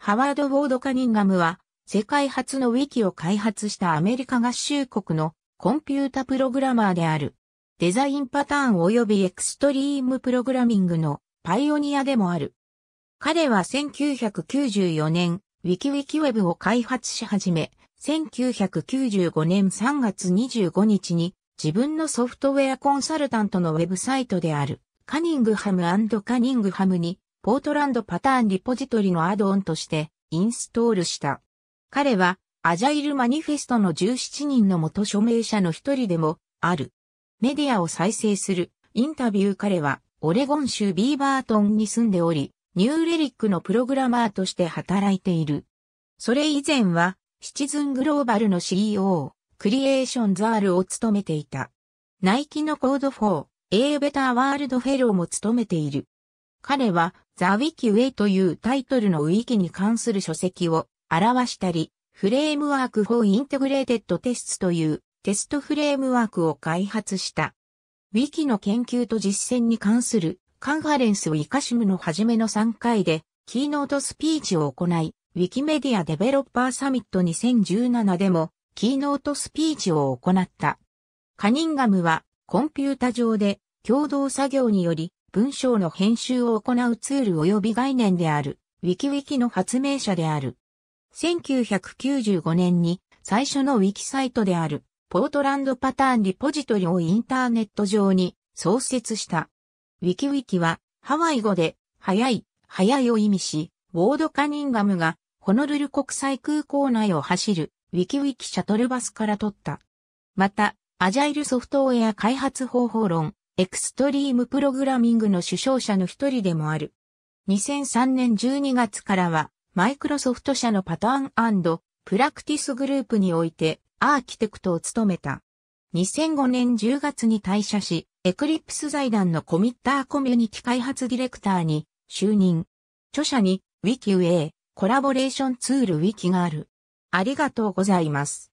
ハワード・ウォード・カニンガムは、世界初のウィキを開発したアメリカ合衆国のコンピュータプログラマーである。デザインパターン及びエクストリームプログラミングのパイオニアでもある。彼は1994年、ウィキウィキウェブを開発し始め、1995年3月25日に自分のソフトウェアコンサルタントのウェブサイトであるカニングハムカニングハムにポートランドパターンリポジトリのアドオンとしてインストールした。彼は、アジャイルマニフェストの17人の元署名者の一人でもある。メディアを再生するインタビュー彼はオレゴン州ビーバートンに住んでおり、ニューレリックのプログラマーとして働いている。それ以前はシチズングローバルの CEO、クリエーションザールを務めていた。ナイキのコード4、A ベターワールドフェローも務めている。彼はザ・ウィキ・ウェイというタイトルのウィキに関する書籍を表したり、フレームワーク for Integrated Tests というテストフレームワークを開発した。ウィキの研究と実践に関するカンファレンスを生カシムの初めの3回でキーノートスピーチを行い、ウィキメディアデベロッパーサミット2017でもキーノートスピーチを行った。カニンガムはコンピュータ上で共同作業により文章の編集を行うツール及び概念である、ウィキウィキの発明者である。1995年に最初のウィキサイトである、ポートランドパターンリポジトリをインターネット上に創設した。ウィキウィキは、ハワイ語で、早い、早いを意味し、ウォード・カニンガムが、ホノルル国際空港内を走る、ウィキウィキシャトルバスから取った。また、アジャイルソフトウェア開発方法論、エクストリームプログラミングの主唱者の一人でもある。2003年12月からは、マイクロソフト社のパターンプラクティスグループにおいてアーキテクトを務めた。2005年10月に退社し、エクリプス財団のコミッターコミュニティ開発ディレクターに就任。著者に w i k i ェ a コラボレーションツール Wiki がある。ありがとうございます。